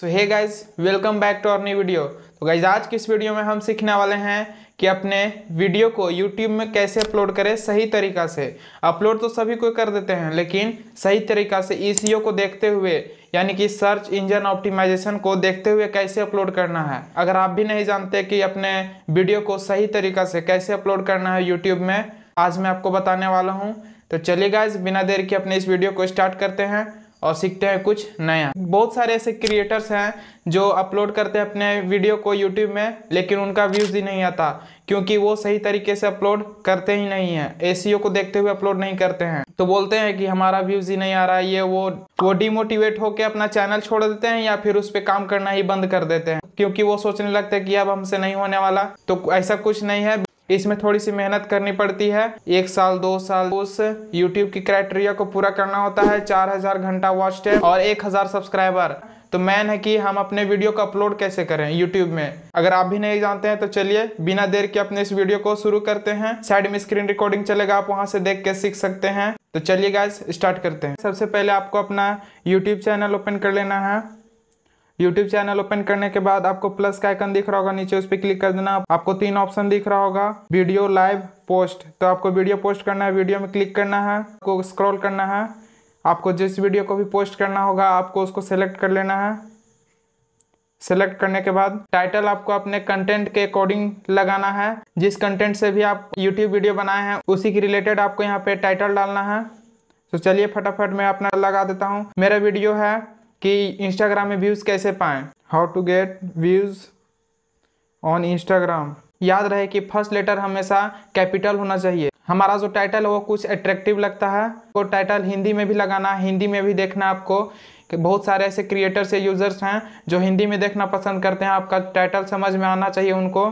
so hey guys welcome back to our new video तो guys आज किस इस वीडियो में हम सीखने वाले हैं कि अपने वीडियो को यूट्यूब में कैसे अपलोड करें सही तरीका से अपलोड तो सभी को कर देते हैं लेकिन सही तरीका से ई को देखते हुए यानी कि सर्च इंजन ऑप्टिमाइजेशन को देखते हुए कैसे अपलोड करना है अगर आप भी नहीं जानते कि अपने वीडियो को सही तरीका से कैसे अपलोड करना है यूट्यूब में आज मैं आपको बताने वाला हूँ तो चलिए गाइज बिना देर के अपने इस वीडियो को स्टार्ट करते हैं और सीखते हैं कुछ नया बहुत सारे ऐसे क्रिएटर्स हैं जो अपलोड करते हैं अपने वीडियो को यूट्यूब में लेकिन उनका व्यूज़ ही नहीं आता क्योंकि वो सही तरीके से अपलोड करते ही नहीं है ए को देखते हुए अपलोड नहीं करते हैं तो बोलते हैं कि हमारा व्यूज़ ही नहीं आ रहा ये वो वो डिमोटिवेट होकर अपना चैनल छोड़ देते हैं या फिर उस पर काम करना ही बंद कर देते हैं क्योंकि वो सोचने लगते हैं कि अब हमसे नहीं होने वाला तो ऐसा कुछ नहीं है इसमें थोड़ी सी मेहनत करनी पड़ती है एक साल दो साल उस यूट्यूब की क्राइटेरिया को पूरा करना होता है चार हजार घंटा वॉच टाइम और एक हजार सब्सक्राइबर तो मैन है कि हम अपने वीडियो को अपलोड कैसे करें यूट्यूब में अगर आप भी नहीं जानते हैं तो चलिए बिना देर के अपने इस वीडियो को शुरू करते हैं साइड में स्क्रीन रिकॉर्डिंग चलेगा आप वहां से देख के सीख सकते हैं तो चलिए गाइस स्टार्ट करते हैं सबसे पहले आपको अपना यूट्यूब चैनल ओपन कर लेना है यूट्यूब चैनल ओपन करने के बाद आपको प्लस का आइकन दिख रहा होगा नीचे उस पर क्लिक कर देना आपको तीन ऑप्शन दिख रहा होगा वीडियो लाइव पोस्ट तो आपको वीडियो पोस्ट करना है वीडियो में क्लिक करना है आपको स्क्रॉल करना है आपको जिस वीडियो को भी पोस्ट करना होगा आपको उसको सेलेक्ट कर लेना है सेलेक्ट करने के बाद टाइटल आपको अपने कंटेंट के अकॉर्डिंग लगाना है जिस कंटेंट से भी आप यूट्यूब वीडियो बनाए हैं उसी के रिलेटेड आपको यहाँ पे टाइटल डालना है तो चलिए फटाफट मैं अपना लगा देता हूँ मेरा वीडियो है कि इंस्टाग्राम में व्यूज़ कैसे पाएँ how to get views on Instagram याद रहे कि फर्स्ट लेटर हमेशा कैपिटल होना चाहिए हमारा जो टाइटल है वो कुछ अट्रैक्टिव लगता है तो टाइटल हिंदी में भी लगाना हिंदी में भी देखना आपको कि बहुत सारे ऐसे क्रिएटर्स या यूज़र्स हैं जो हिंदी में देखना पसंद करते हैं आपका टाइटल समझ में आना चाहिए उनको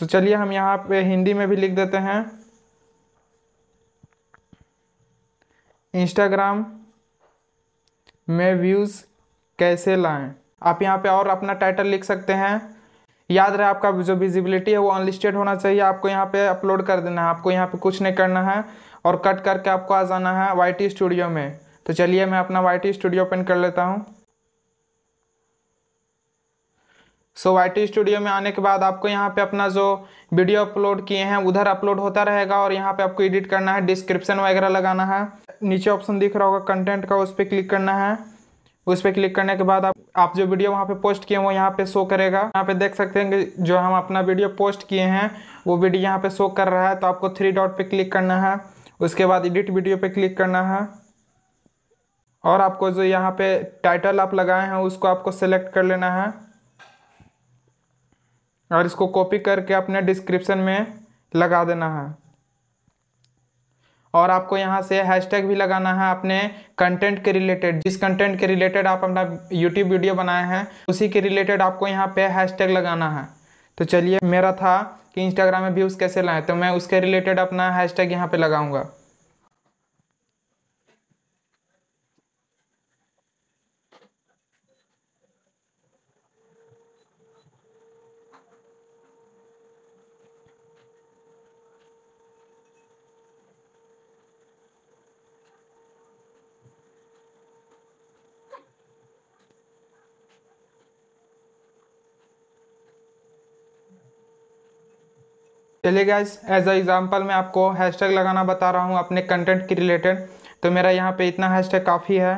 तो चलिए हम यहाँ पे हिंदी में भी लिख देते हैं इंस्टाग्राम में व्यूज़ कैसे लाएं आप यहाँ पे और अपना टाइटल लिख सकते हैं याद रहे आपका जो विजिबिलिटी है वो अनलिस्टेड होना चाहिए आपको यहाँ पे अपलोड कर देना है आपको यहाँ पे कुछ नहीं करना है और कट करके आपको आ जाना है वाई स्टूडियो में तो चलिए मैं अपना वाई स्टूडियो ओपन कर लेता हूँ सो वाई स्टूडियो में आने के बाद आपको यहाँ पे अपना जो वीडियो अपलोड किए हैं उधर अपलोड होता रहेगा और यहाँ पे आपको एडिट करना है डिस्क्रिप्शन वगैरह लगाना है नीचे ऑप्शन दिख रहा होगा कंटेंट का उस पर क्लिक करना है उस पर क्लिक करने के बाद आप आप जो वीडियो वहाँ पे पोस्ट किए हैं वो यहाँ पे शो करेगा यहाँ पे देख सकते हैं कि जो हम अपना वीडियो पोस्ट किए हैं वो वीडियो यहाँ पे शो कर रहा है तो आपको थ्री डॉट पे क्लिक करना है उसके बाद एडिट वीडियो पे क्लिक करना है और आपको जो यहाँ पे टाइटल आप लगाए हैं उसको आपको सेलेक्ट कर लेना है और इसको कॉपी करके अपने डिस्क्रिप्शन में लगा देना है और आपको यहाँ से हैशटैग भी लगाना है अपने कंटेंट के रिलेटेड जिस कंटेंट के रिलेटेड आप अपना यूट्यूब वीडियो बनाए हैं उसी के रिलेटेड आपको यहाँ पे हैशटैग लगाना है तो चलिए मेरा था कि इंस्टाग्राम में व्यूज़ कैसे लाएँ तो मैं उसके रिलेटेड अपना हैशटैग यहाँ पे लगाऊंगा चलिए गाइस एज अ एग्जाम्पल मैं आपको हैशटैग लगाना बता रहा हूँ अपने कंटेंट के रिलेटेड तो मेरा यहाँ पे इतना हैशटैग काफ़ी है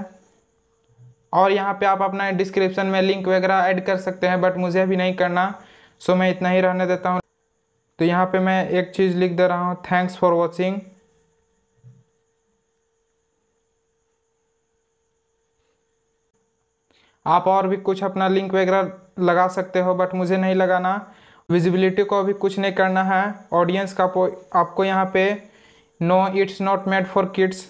और यहाँ पे आप अपना डिस्क्रिप्शन में लिंक वगैरह ऐड कर सकते हैं बट मुझे अभी नहीं करना सो मैं इतना ही रहने देता हूँ तो यहाँ पे मैं एक चीज़ लिख दे रहा हूँ थैंक्स फॉर वॉचिंग आप और भी कुछ अपना लिंक वगैरह लगा सकते हो बट मुझे नहीं लगाना विजिबिलिटी को अभी कुछ नहीं करना है ऑडियंस का आपको यहाँ पे no it's not made for kids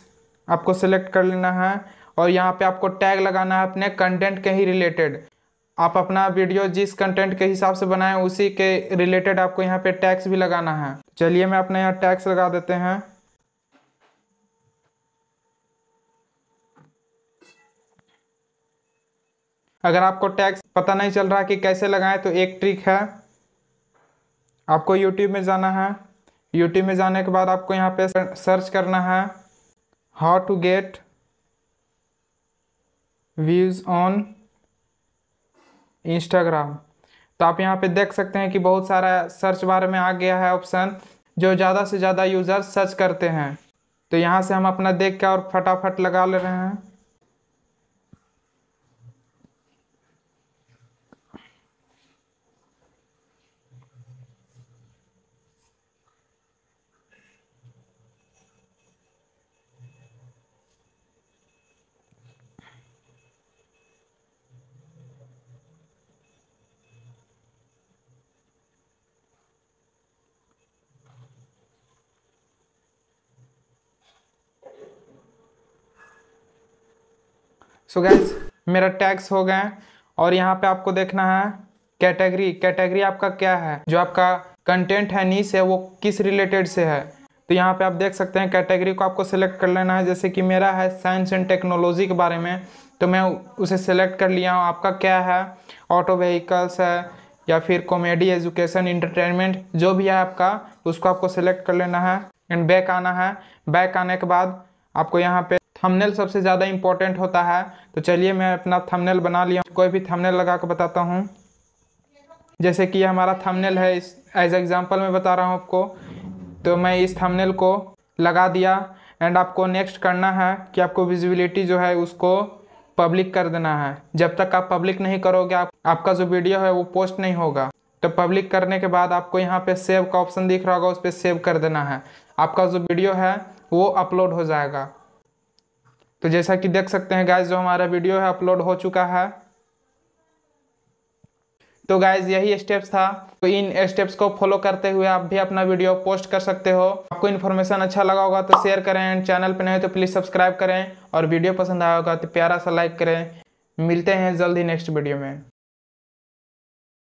आपको सेलेक्ट कर लेना है और यहाँ पे आपको टैग लगाना है अपने कंटेंट के ही रिलेटेड आप अपना वीडियो जिस कंटेंट के हिसाब से बनाएं उसी के रिलेटेड आपको यहाँ पे टैक्स भी लगाना है चलिए मैं अपने यहाँ टैक्स लगा देते हैं अगर आपको टैक्स पता नहीं चल रहा कि कैसे लगाएं तो एक ट्रिक है आपको यूट्यूब में जाना है यूट्यूब में जाने के बाद आपको यहाँ पे सर्च करना है how to get views on Instagram तो आप यहाँ पे देख सकते हैं कि बहुत सारा सर्च बार में आ गया है ऑप्शन जो ज़्यादा से ज़्यादा यूज़र सर्च करते हैं तो यहाँ से हम अपना देख के और फटाफट लगा ले रहे हैं सो गैस मेरा टैक्स हो गए और यहाँ पे आपको देखना है कैटेगरी कैटेगरी आपका क्या है जो आपका कंटेंट है नीस है वो किस रिलेटेड से है तो यहाँ पे आप देख सकते हैं कैटेगरी को आपको सेलेक्ट कर लेना है जैसे कि मेरा है साइंस एंड टेक्नोलॉजी के बारे में तो मैं उसे सेलेक्ट कर लिया हूँ आपका क्या है ऑटो व्हीकल्स है या फिर कॉमेडी एजुकेशन इंटरटेनमेंट जो भी है आपका उसको आपको सेलेक्ट कर लेना है एंड बैक आना है बैक आने के बाद आपको यहाँ पे थंबनेल सबसे ज़्यादा इम्पोर्टेंट होता है तो चलिए मैं अपना थंबनेल बना लिया कोई भी थंबनेल लगा कर बताता हूँ जैसे कि हमारा थंबनेल है इस एज एग्जाम्पल मैं बता रहा हूँ आपको तो मैं इस थंबनेल को लगा दिया एंड आपको नेक्स्ट करना है कि आपको विजिबिलिटी जो है उसको पब्लिक कर देना है जब तक आप पब्लिक नहीं करोगे आप, आपका जो वीडियो है वो पोस्ट नहीं होगा तो पब्लिक करने के बाद आपको यहाँ पे सेव का ऑप्शन दिख रहा होगा उस पर सेव कर देना है आपका जो वीडियो है वो अपलोड हो जाएगा तो जैसा कि देख सकते हैं गाइज जो हमारा वीडियो है अपलोड हो चुका है तो गाइज यही स्टेप्स था तो इन स्टेप्स को फॉलो करते हुए आप भी अपना वीडियो पोस्ट कर सकते हो आपको इन्फॉर्मेशन अच्छा लगा होगा तो शेयर करें एंड चैनल पर नहीं तो प्लीज़ सब्सक्राइब करें और वीडियो पसंद आया होगा तो प्यारा सा लाइक करें मिलते हैं जल्द ही नेक्स्ट वीडियो में